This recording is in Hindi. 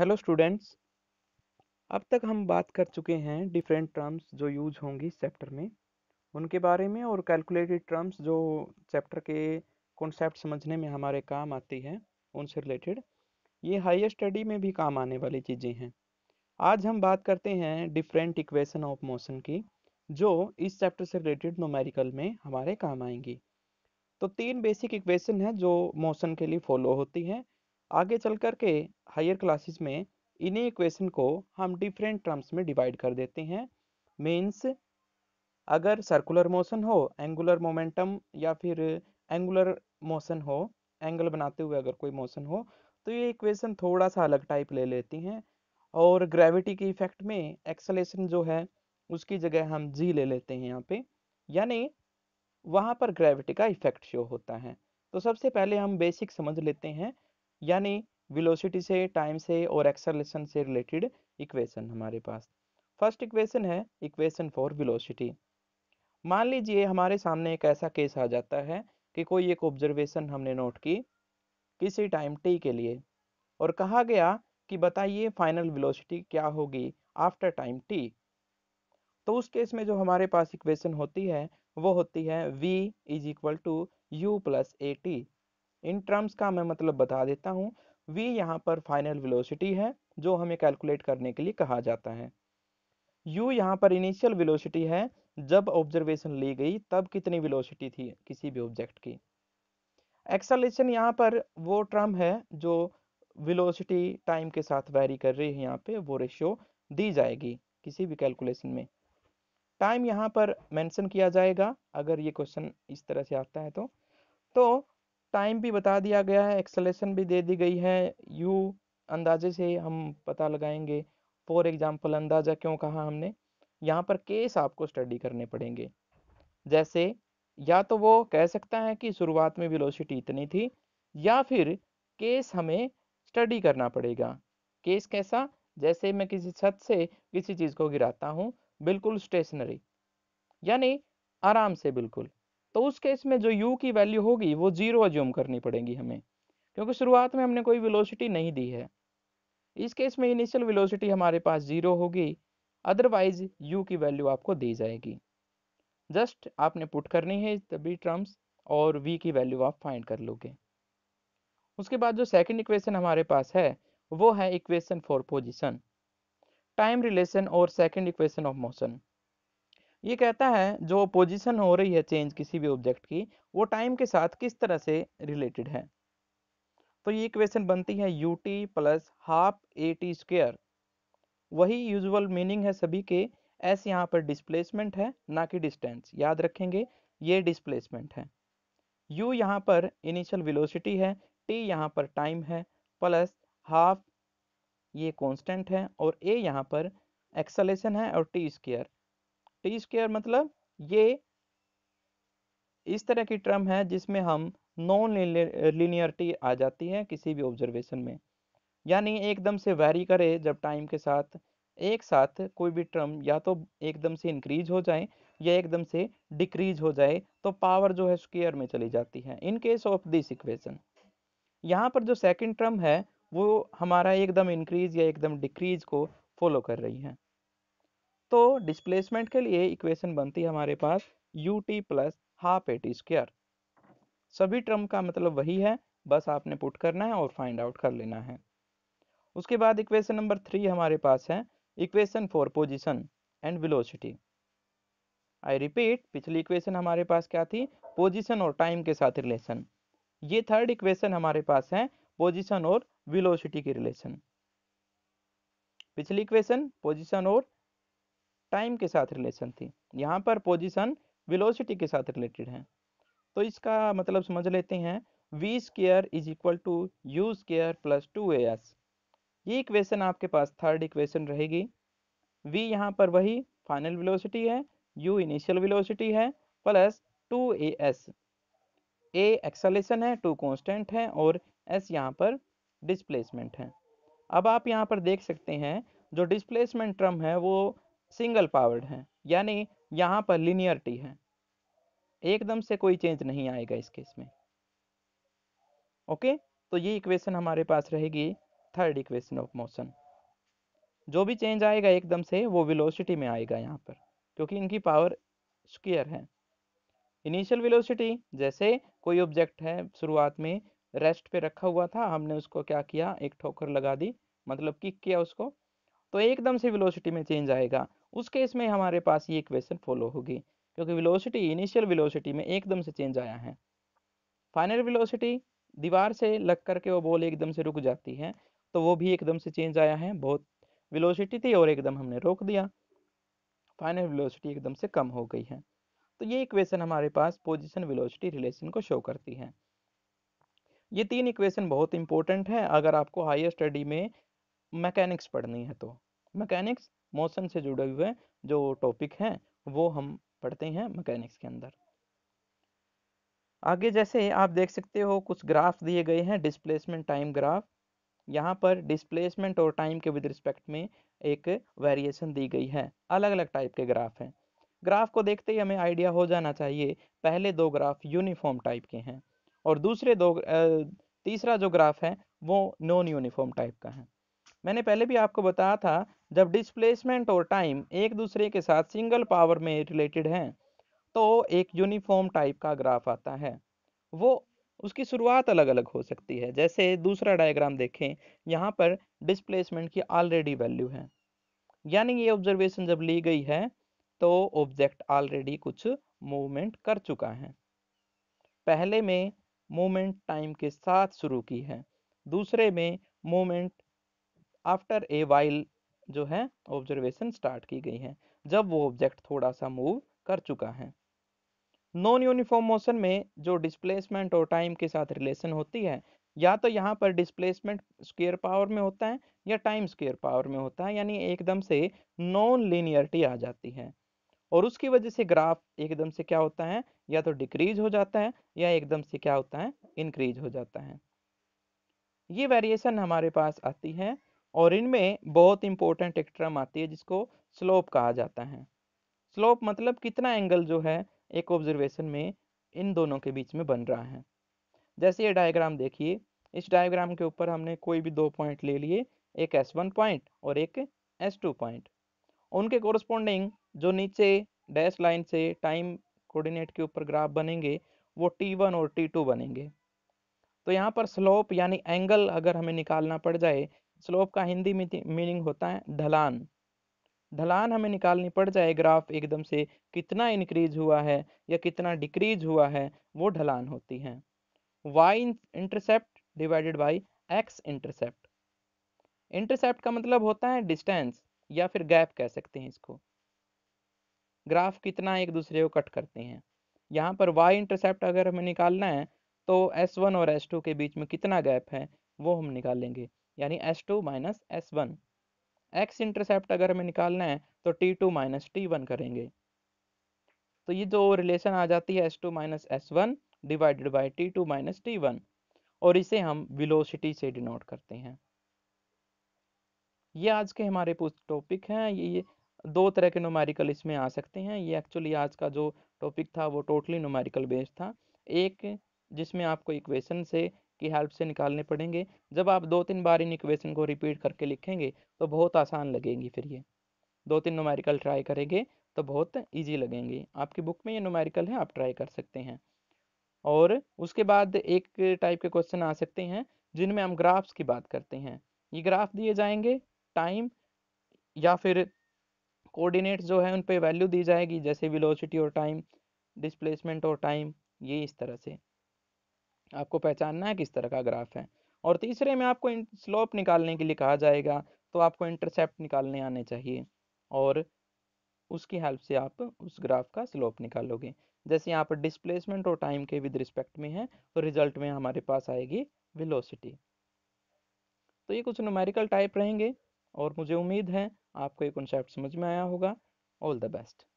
हेलो स्टूडेंट्स अब तक हम बात कर चुके हैं डिफरेंट टर्म्स जो यूज होंगी इस चैप्टर में उनके बारे में और कैलकुलेटेड टर्म्स जो चैप्टर के कॉन्सेप्ट समझने में हमारे काम आती है उनसे रिलेटेड ये हायर स्टडी में भी काम आने वाली चीज़ें हैं आज हम बात करते हैं डिफरेंट इक्वेशन ऑफ मोशन की जो इस चैप्टर से रिलेटेड नोमेरिकल में हमारे काम आएंगी तो तीन बेसिक इक्वेशन हैं जो मोशन के लिए फॉलो होती हैं आगे चल कर के हायर क्लासेस में इन्हीं इक्वेशन को हम डिफरेंट टर्म्स में डिवाइड कर देते हैं मीन्स अगर सर्कुलर मोशन हो एंगुलर मोमेंटम या फिर एंगुलर मोशन हो एंगल बनाते हुए अगर कोई मोशन हो तो ये इक्वेशन थोड़ा सा अलग टाइप ले लेती हैं और ग्रेविटी के इफेक्ट में एक्सलेशन जो है उसकी जगह हम जी ले लेते हैं यहाँ पे यानी वहाँ पर ग्रेविटी का इफेक्ट शो होता है तो सबसे पहले हम बेसिक समझ लेते हैं यानी विलोसिटी से टाइम से और एक्सलेशन से रिलेटेड इक्वेशन हमारे पास फर्स्ट इक्वेशन है इक्वेशन फॉर विलोसिटी मान लीजिए हमारे सामने एक ऐसा केस आ जाता है कि कोई एक ऑब्जर्वेशन हमने नोट की किसी टाइम टी के लिए और कहा गया कि बताइए फाइनल विलोसिटी क्या होगी आफ्टर टाइम टी तो उस केस में जो हमारे पास इक्वेशन होती है वो होती है v is equal to u plus a t in terms का मैं मतलब बता देता हूँ वी यहाँ पर फाइनल वेलोसिटी है जो हमें कैलकुलेट करने के लिए कहा जाता है यू यहाँ पर इनिशियल वेलोसिटी है जब ऑब्जर्वेशन ली गई तब कितनी वेलोसिटी थी किसी भी ऑब्जेक्ट की एक्सलेशन यहाँ पर वो टर्म है जो वेलोसिटी टाइम के साथ वैरी कर रही है यहाँ पे वो रेशियो दी जाएगी किसी भी कैलकुलेशन में टाइम यहाँ पर मेंशन किया जाएगा अगर ये क्वेश्चन इस तरह से आता है तो तो टाइम भी बता दिया गया है एक्सलेशन भी दे दी गई है यू अंदाजे से हम पता लगाएंगे फॉर एग्जाम्पल अंदाजा क्यों कहा हमने यहाँ पर केस आपको स्टडी करने पड़ेंगे जैसे या तो वो कह सकता है कि शुरुआत में वेलोसिटी इतनी थी या फिर केस हमें स्टडी करना पड़ेगा केस कैसा जैसे मैं किसी छत से किसी चीज़ को गिराता हूँ बिल्कुल स्टेशनरी यानी आराम से बिल्कुल तो उस केस में जो यू की वैल्यू होगी वो जीरो अज्यूम करनी पड़ेगी हमें क्योंकि शुरुआत में हमने कोई विलोसिटी नहीं दी है इस केस में इनिशियल विलोसिटी हमारे पास जीरो होगी अदरवाइज यू की वैल्यू आपको दी जाएगी जस्ट आपने पुट करनी है तभी टर्म्स और वी की वैल्यू आप फाइंड कर लोगे उसके बाद जो सेकंड इक्वेशन हमारे पास है वो है equation for position time relation और सेकेंड इक्वेशन ऑफ मोशन ये कहता है जो पोजीशन हो रही है चेंज किसी भी ऑब्जेक्ट की वो टाइम के साथ किस तरह से रिलेटेड है तो ये इक्वेशन बनती है u t plus half a t square वही यूजुअल मीनिंग है सभी के एस यहाँ पर डिस्प्लेसमेंट है ना कि डिस्टेंस याद रखेंगे ये डिस्प्लेसमेंट है यू यहाँ पर इनिशियल वेलोसिटी है टी यहाँ पर टाइम है प्लस हाफ ये कांस्टेंट है और ए यहाँ पर एक्सलेशन है और टी स्केयर टी तो स्क्र मतलब ये इस तरह की टर्म है जिसमें हम नॉन लिनियरिटी आ जाती है किसी भी ऑब्जर्वेशन में यानी एकदम से वेरी करे जब टाइम के साथ एक साथ कोई भी टर्म या तो एकदम से इंक्रीज हो जाए या एकदम से डिक्रीज हो जाए तो पावर जो है स्क्वेयर में चली जाती है in case of this equation यहाँ पर जो सेकंड टर्म है वो हमारा एकदम इंक्रीज या एकदम डिक्रीज को फॉलो कर रही है तो डिस्प्लेसमेंट के लिए इक्वेशन बनती है हमारे पास u t plus half a t square सभी टर्म का मतलब वही है बस आपने पुट करना है और फाइंड आउट कर लेना है उसके बाद इक्वेशन नंबर थ्री हमारे पास है equation for position and velocity I repeat पिछली इक्वेशन हमारे पास क्या थी पोजिशन और टाइम के साथ रिलेशन ये थर्ड इक्वेशन हमारे पास है पोजिशन और विलोसिटी के रिलेशन पिछली इक्वेशन पोजिशन और टाइम के साथ रिलेशन थी यहाँ पर पोजिशन वेलोसिटी के साथ रिलेटेड है तो इसका मतलब समझ लेते हैं v square is equal to u square plus two a s ये इक्वेशन आपके पास थर्ड इक्वेशन रहेगी वी यहाँ पर वही फाइनल वेलोसिटी है यू इनिशियल वेलोसिटी है plus two a s a acceleration है टू कॉन्स्टेंट है और एस यहाँ पर डिस्प्लेसमेंट है अब आप यहाँ पर देख सकते हैं जो डिस्प्लेसमेंट टर्म है वो सिंगल पावर्ड हैं यानी यहाँ पर टी है एकदम से कोई चेंज नहीं आएगा इस केस में ओके तो ये इक्वेशन हमारे पास रहेगी थर्ड इक्वेशन ऑफ मोशन जो भी चेंज आएगा एकदम से वो वेलोसिटी में आएगा यहाँ पर क्योंकि इनकी पावर स्क्वेयर है इनिशियल वेलोसिटी जैसे कोई ऑब्जेक्ट है शुरुआत में रेस्ट पे रखा हुआ था हमने उसको क्या किया एक ठोकर लगा दी मतलब किक किया उसको तो एकदम से वेलोसिटी में चेंज आएगा उस केस में हमारे पास ये इक्वेशन फॉलो होगी क्योंकि विलोसिटी इनिशियल विलोसिटी में एकदम से चेंज आया है फाइनल विलोसिटी दीवार से लग करके वो बॉल एकदम से रुक जाती है तो वो भी एकदम से चेंज आया है बहुत विलोसिटी थी और एकदम हमने रोक दिया फाइनल विलोसिटी एकदम से कम हो गई है तो ये इक्वेशन हमारे पास पोजिशन विलोसिटी रिलेशन को शो करती है ये तीन इक्वेशन बहुत इंपॉर्टेंट है अगर आपको हायर स्टडी में मैकेनिक्स पढ़नी है तो मैकेनिक्स मोशन से जुड़े हुए जो टॉपिक हैं वो हम पढ़ते हैं मैकेनिक्स के अंदर आगे जैसे आप देख सकते हो कुछ ग्राफ दिए गए हैं डिस्प्लेसमेंट टाइम ग्राफ यहाँ पर डिस्प्लेसमेंट और टाइम के विद रिस्पेक्ट में एक वेरिएशन दी गई है अलग अलग टाइप के ग्राफ हैं ग्राफ को देखते ही हमें आइडिया हो जाना चाहिए पहले दो ग्राफ यूनिफॉर्म टाइप के हैं और दूसरे दो तीसरा जो ग्राफ है वो नॉन यूनिफॉर्म टाइप का है मैंने पहले भी आपको बताया था जब डिस्प्लेसमेंट और टाइम एक दूसरे के साथ सिंगल पावर में रिलेटेड हैं तो एक यूनिफॉर्म टाइप का ग्राफ आता है वो उसकी शुरुआत अलग अलग हो सकती है जैसे दूसरा डायग्राम देखें यहाँ पर डिस्प्लेसमेंट की ऑलरेडी वैल्यू है यानी ये ऑब्जर्वेशन जब ली गई है तो ऑब्जेक्ट ऑलरेडी कुछ मूवमेंट कर चुका है पहले में मूवमेंट टाइम के साथ शुरू की है दूसरे में मूवमेंट आफ्टर ए वाइल जो है ऑब्जर्वेशन स्टार्ट की गई है जब वो ऑब्जेक्ट थोड़ा सा मूव कर चुका है नॉन यूनिफॉर्म मोशन में जो डिस्प्लेसमेंट और टाइम के साथ रिलेशन होती है या तो यहाँ पर डिस्प्लेसमेंट स्केयर पावर में होता है या टाइम स्केयर पावर में होता है यानी एकदम से नॉन लीनियरिटी आ जाती है और उसकी वजह से ग्राफ एकदम से क्या होता है या तो डिक्रीज हो जाता है या एकदम से क्या होता है इंक्रीज हो जाता है ये वेरिएशन हमारे पास आती है और इनमें बहुत इंपॉर्टेंट एक टर्म आती है जिसको स्लोप कहा जाता है स्लोप मतलब कितना एंगल जो है एक ऑब्जर्वेशन में इन दोनों के बीच में बन रहा है जैसे ये डायग्राम देखिए इस डायग्राम के ऊपर हमने कोई भी दो पॉइंट ले लिए एक एस वन पॉइंट और एक एस टू पॉइंट उनके कोरस्पोंडिंग जो नीचे डैश लाइन से टाइम कोऑर्डिनेट के ऊपर ग्राफ बनेंगे वो टी वन और टी टू बनेंगे तो यहाँ पर स्लोप यानी एंगल अगर हमें निकालना पड़ जाए स्लोप का हिंदी मीनिंग होता है ढलान ढलान हमें निकालनी पड़ जाए ग्राफ एकदम से कितना इंक्रीज हुआ है या कितना डिक्रीज हुआ है वो ढलान होती है y intercept divided by x intercept intercept का मतलब होता है डिस्टेंस या फिर गैप कह सकते हैं इसको ग्राफ कितना एक दूसरे को कट करते हैं यहाँ पर वाई इंटरसेप्ट अगर हमें निकालना है तो एस वन और एस टू के बीच में कितना गैप है वो हम निकालेंगे यानी s two minus s one x intercept अगर हमें निकालना है तो t two minus t one करेंगे तो ये जो रिलेशन आ जाती है s two minus s one divided by t two minus t one और इसे हम विलोसिटी से डिनोट करते हैं ये आज के हमारे टॉपिक हैं ये, ये दो तरह के नोमेरिकल इसमें आ सकते हैं ये एक्चुअली आज का जो टॉपिक था वो टोटली नोमेरिकल बेस्ड था एक जिसमें आपको इक्वेशन से की हेल्प से निकालने पड़ेंगे जब आप दो तीन बार इन इक्वेशन को रिपीट करके लिखेंगे तो बहुत आसान लगेंगी फिर ये दो तीन नुमेरिकल ट्राई करेंगे तो बहुत ईजी लगेंगे आपकी बुक में ये नुमेरिकल हैं आप ट्राई कर सकते हैं और उसके बाद एक टाइप के क्वेश्चन आ सकते हैं जिनमें हम ग्राफ्स की बात करते हैं ये ग्राफ दिए जाएंगे टाइम या फिर कोऑर्डिनेट्स जो है उन पर वैल्यू दी जाएगी जैसे वेलोसिटी और टाइम डिस्प्लेसमेंट और टाइम ये इस तरह से आपको पहचानना है किस तरह का ग्राफ है और तीसरे में आपको स्लोप निकालने के लिए कहा जाएगा तो आपको इंटरसेप्ट निकालने आने चाहिए और उसकी हेल्प से आप उस ग्राफ का स्लोप निकालोगे जैसे यहाँ पर डिस्प्लेसमेंट और टाइम के विद रिस्पेक्ट में है तो रिजल्ट में हमारे पास आएगी विलोसिटी तो ये कुछ नुमेरिकल टाइप रहेंगे और मुझे उम्मीद है आपको ये कॉन्सेप्ट समझ में आया होगा ऑल द बेस्ट